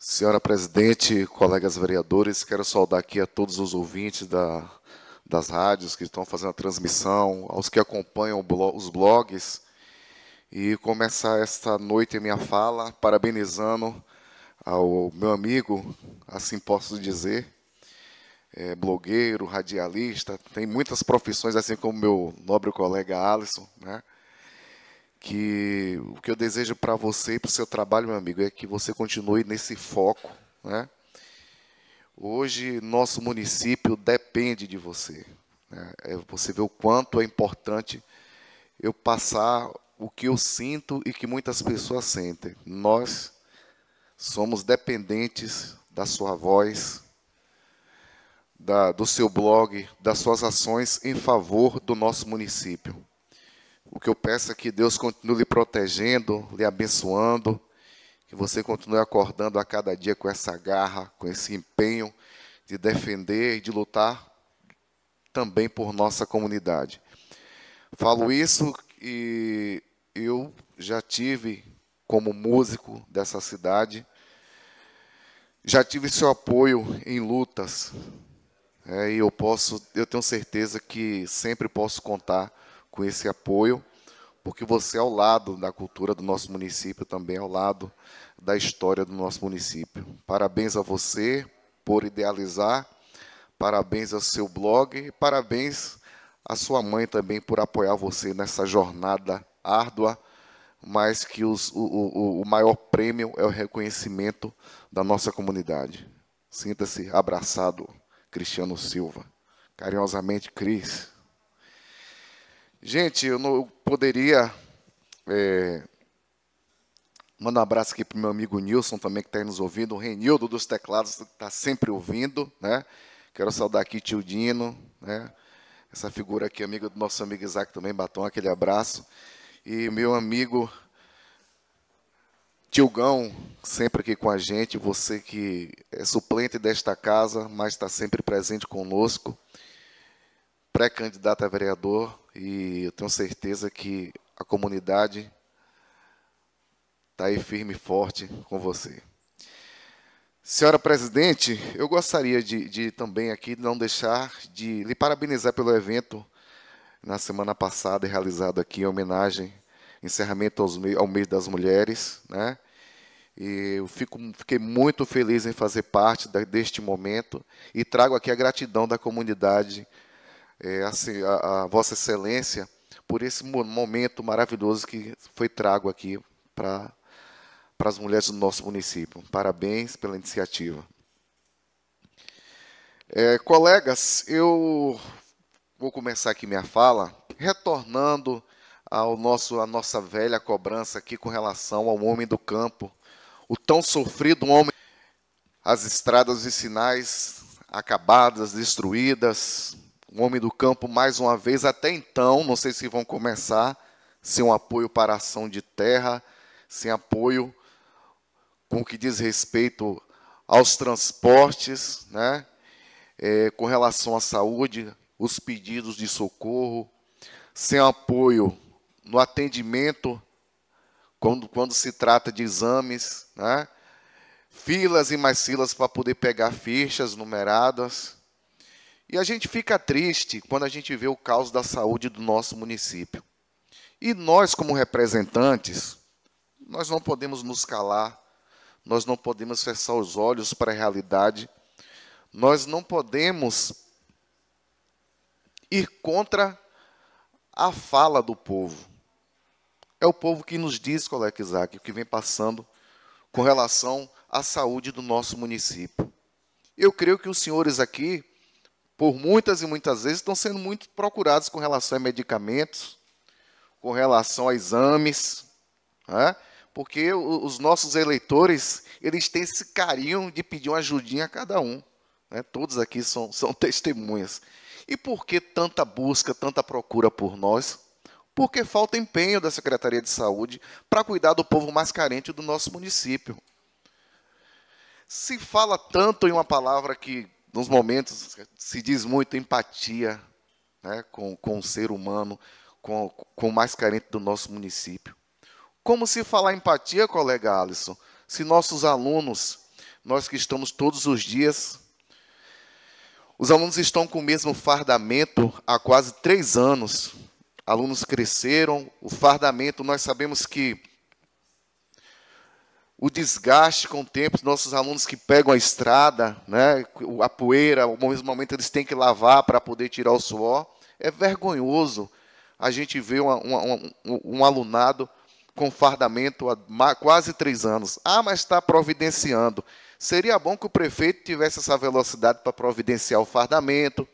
Senhora presidente, colegas vereadores, quero saudar aqui a todos os ouvintes da, das rádios que estão fazendo a transmissão, aos que acompanham os blogs, e começar esta noite minha fala parabenizando ao meu amigo, assim posso dizer, é, blogueiro, radialista, tem muitas profissões, assim como meu nobre colega Alisson, né? que o que eu desejo para você e para o seu trabalho, meu amigo, é que você continue nesse foco. Né? Hoje, nosso município depende de você. Né? É você vê o quanto é importante eu passar o que eu sinto e que muitas pessoas sentem. Nós somos dependentes da sua voz, da, do seu blog, das suas ações em favor do nosso município. O que eu peço é que Deus continue lhe protegendo, lhe abençoando, que você continue acordando a cada dia com essa garra, com esse empenho de defender e de lutar também por nossa comunidade. Falo isso e eu já tive como músico dessa cidade, já tive seu apoio em lutas. É, e eu posso, eu tenho certeza que sempre posso contar com esse apoio, porque você é ao lado da cultura do nosso município, também é ao lado da história do nosso município. Parabéns a você por idealizar, parabéns ao seu blog e parabéns à sua mãe também por apoiar você nessa jornada árdua, mas que os, o, o, o maior prêmio é o reconhecimento da nossa comunidade. Sinta-se abraçado, Cristiano Silva. Carinhosamente, Cris. Gente, eu não poderia é, Manda um abraço aqui para o meu amigo Nilson também, que está nos ouvindo. O Renildo dos Teclados está sempre ouvindo. Né? Quero saudar aqui tio Dino, né? essa figura aqui, amigo do nosso amigo Isaac também, Batom, aquele abraço. E meu amigo tio Gão, sempre aqui com a gente. Você que é suplente desta casa, mas está sempre presente conosco. Pré-candidato a vereador, e eu tenho certeza que a comunidade está aí firme e forte com você. Senhora presidente, eu gostaria de, de também aqui não deixar de lhe parabenizar pelo evento na semana passada realizado aqui em homenagem, encerramento aos, ao mês das mulheres, né? E eu fico, fiquei muito feliz em fazer parte da, deste momento e trago aqui a gratidão da comunidade é, assim, a, a, Vossa Excelência por esse momento maravilhoso que foi trago aqui para para as mulheres do nosso município. Parabéns pela iniciativa. É, colegas, eu vou começar aqui minha fala retornando ao nosso a nossa velha cobrança aqui com relação ao homem do campo, o tão sofrido homem. As estradas e sinais acabadas, destruídas, o homem do campo, mais uma vez, até então, não sei se vão começar sem um apoio para a ação de terra, sem apoio com o que diz respeito aos transportes, né? É, com relação à saúde, os pedidos de socorro, sem apoio no atendimento, quando, quando se trata de exames, né? filas e mais filas para poder pegar fichas numeradas. E a gente fica triste quando a gente vê o caos da saúde do nosso município. E nós, como representantes, nós não podemos nos calar, nós não podemos fechar os olhos para a realidade, nós não podemos ir contra a fala do povo. É o povo que nos diz, colega Isaac, o que vem passando com relação à saúde do nosso município. Eu creio que os senhores aqui por muitas e muitas vezes, estão sendo muito procurados com relação a medicamentos, com relação a exames, né? porque os nossos eleitores, eles têm esse carinho de pedir uma ajudinha a cada um. Né? Todos aqui são, são testemunhas. E por que tanta busca, tanta procura por nós? Porque falta empenho da Secretaria de Saúde para cuidar do povo mais carente do nosso município. Se fala tanto em uma palavra que nos momentos, se diz muito empatia né, com, com o ser humano, com, com o mais carente do nosso município. Como se falar empatia, colega Alisson, se nossos alunos, nós que estamos todos os dias, os alunos estão com o mesmo fardamento há quase três anos. Alunos cresceram, o fardamento, nós sabemos que o desgaste com o tempo, nossos alunos que pegam a estrada, né, a poeira, ao mesmo momento eles têm que lavar para poder tirar o suor. É vergonhoso a gente ver uma, uma, um, um alunado com fardamento há quase três anos. Ah, mas está providenciando. Seria bom que o prefeito tivesse essa velocidade para providenciar o fardamento,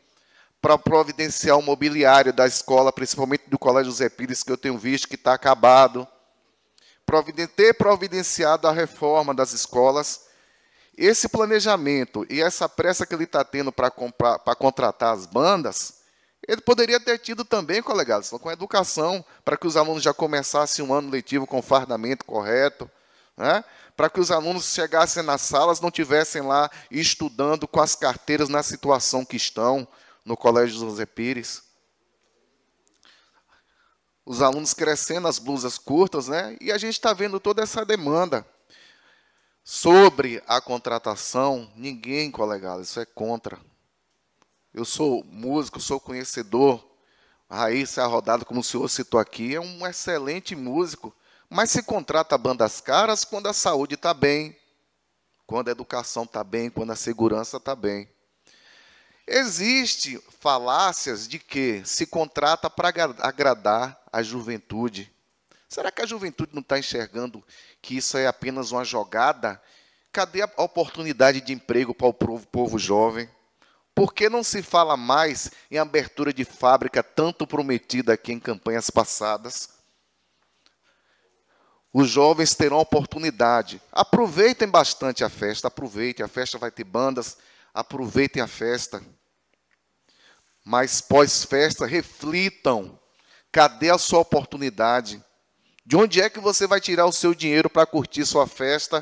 para providenciar o mobiliário da escola, principalmente do Colégio Zé Pires, que eu tenho visto que está acabado ter providenciado a reforma das escolas, esse planejamento e essa pressa que ele está tendo para contratar as bandas, ele poderia ter tido também, colegas, com a educação, para que os alunos já começassem um ano letivo com fardamento correto, né? para que os alunos chegassem nas salas, não tivessem lá estudando com as carteiras na situação que estão no Colégio José Pires os alunos crescendo as blusas curtas, né? E a gente está vendo toda essa demanda. Sobre a contratação, ninguém, colega, isso é contra. Eu sou músico, sou conhecedor. A Raíssa é Arrodado, como o senhor citou aqui, é um excelente músico. Mas se contrata bandas caras quando a saúde está bem, quando a educação está bem, quando a segurança está bem. Existem falácias de que se contrata para agradar a juventude. Será que a juventude não está enxergando que isso é apenas uma jogada? Cadê a oportunidade de emprego para o povo, povo jovem? Por que não se fala mais em abertura de fábrica tanto prometida aqui em campanhas passadas? Os jovens terão oportunidade. Aproveitem bastante a festa, aproveitem. A festa vai ter bandas, aproveitem a festa. Mas pós-festa, reflitam Cadê a sua oportunidade? De onde é que você vai tirar o seu dinheiro para curtir sua festa,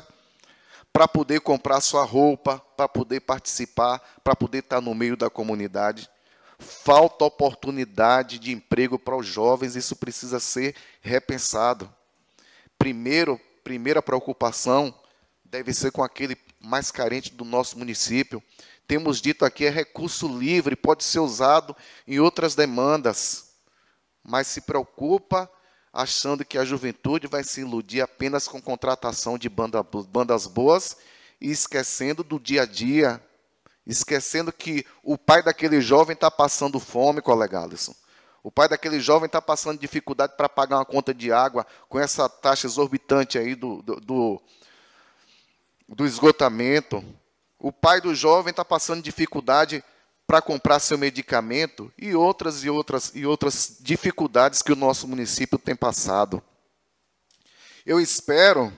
para poder comprar sua roupa, para poder participar, para poder estar tá no meio da comunidade? Falta oportunidade de emprego para os jovens, isso precisa ser repensado. Primeiro, primeira preocupação deve ser com aquele mais carente do nosso município. Temos dito aqui é recurso livre, pode ser usado em outras demandas mas se preocupa achando que a juventude vai se iludir apenas com contratação de banda, bandas boas e esquecendo do dia a dia, esquecendo que o pai daquele jovem está passando fome, colega Alisson. O pai daquele jovem está passando dificuldade para pagar uma conta de água com essa taxa exorbitante aí do, do, do, do esgotamento. O pai do jovem está passando dificuldade para comprar seu medicamento e outras e outras e outras dificuldades que o nosso município tem passado. Eu espero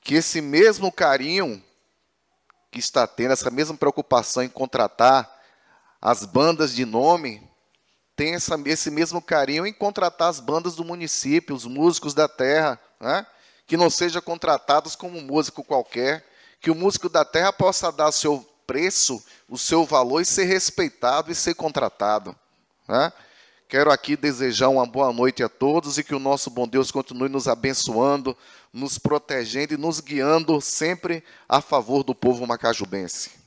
que esse mesmo carinho que está tendo, essa mesma preocupação em contratar as bandas de nome, tem essa, esse mesmo carinho em contratar as bandas do município, os músicos da terra, né? que não sejam contratados como músico qualquer, que o músico da terra possa dar seu, preço, o seu valor e ser respeitado e ser contratado. Né? Quero aqui desejar uma boa noite a todos e que o nosso bom Deus continue nos abençoando, nos protegendo e nos guiando sempre a favor do povo macajubense.